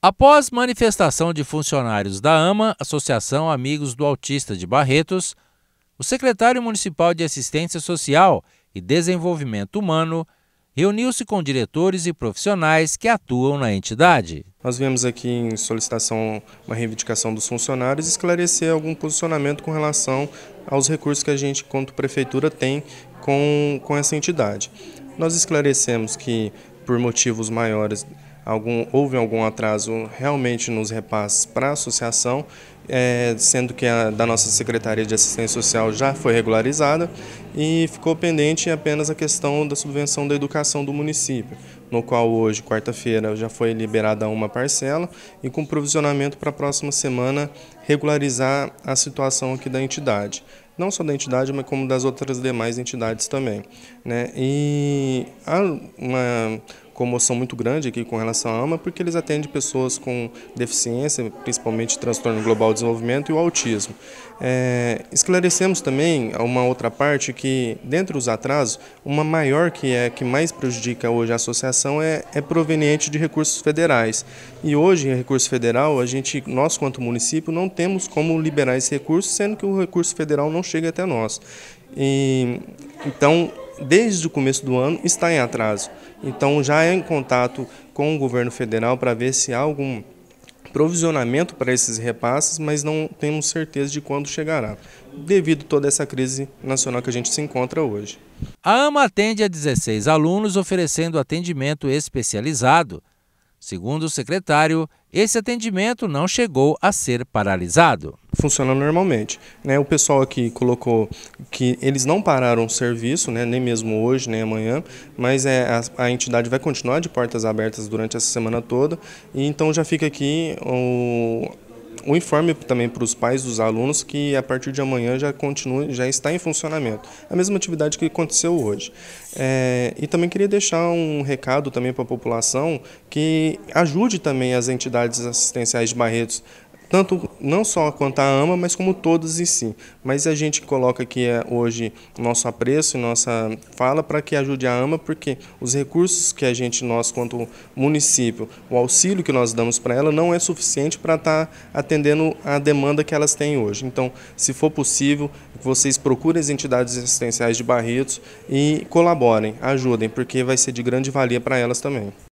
Após manifestação de funcionários da AMA, Associação Amigos do Autista de Barretos, o secretário municipal de Assistência Social e Desenvolvimento Humano reuniu-se com diretores e profissionais que atuam na entidade. Nós viemos aqui em solicitação uma reivindicação dos funcionários esclarecer algum posicionamento com relação aos recursos que a gente, quanto prefeitura, tem com, com essa entidade. Nós esclarecemos que, por motivos maiores algum, houve algum atraso realmente nos repasses para a associação, é, sendo que a da nossa Secretaria de Assistência Social já foi regularizada e ficou pendente apenas a questão da subvenção da educação do município, no qual hoje, quarta-feira, já foi liberada uma parcela e com provisionamento para a próxima semana regularizar a situação aqui da entidade não só da entidade, mas como das outras demais entidades também. Né? E há uma, comoção muito grande aqui com relação à AMA, porque eles atendem pessoas com deficiência, principalmente transtorno global de desenvolvimento e o autismo. É, esclarecemos também uma outra parte que, dentre os atrasos, uma maior que é que mais prejudica hoje a associação é, é proveniente de recursos federais. E hoje, em recurso federal, a gente, nós quanto município, não temos como liberar esse recurso, sendo que o recurso federal não chega até nós. E, então, desde o começo do ano, está em atraso. Então, já é em contato com o governo federal para ver se há algum provisionamento para esses repasses, mas não temos certeza de quando chegará, devido a toda essa crise nacional que a gente se encontra hoje. A AMA atende a 16 alunos, oferecendo atendimento especializado Segundo o secretário, esse atendimento não chegou a ser paralisado. Funciona normalmente. Né? O pessoal aqui colocou que eles não pararam o serviço, né? nem mesmo hoje, nem amanhã, mas é, a, a, entidade vai continuar de portas abertas durante essa semana toda, e então já fica aqui o um informe também para os pais dos alunos que a partir de amanhã já continua, já está em funcionamento. A mesma atividade que aconteceu hoje. É, e também queria deixar um recado também para a população que ajude também as entidades assistenciais de Barretos tanto não só quanto a ama, mas como todas em si. Mas a gente coloca aqui é hoje nosso apreço, nossa fala para que ajude a ama, porque os recursos que a gente nós quanto município, o auxílio que nós damos para ela não é suficiente para estar tá atendendo a demanda que elas têm hoje. Então, se for possível, vocês procurem as entidades assistenciais de Barretos e colaborem, ajudem, porque vai ser de grande valia para elas também.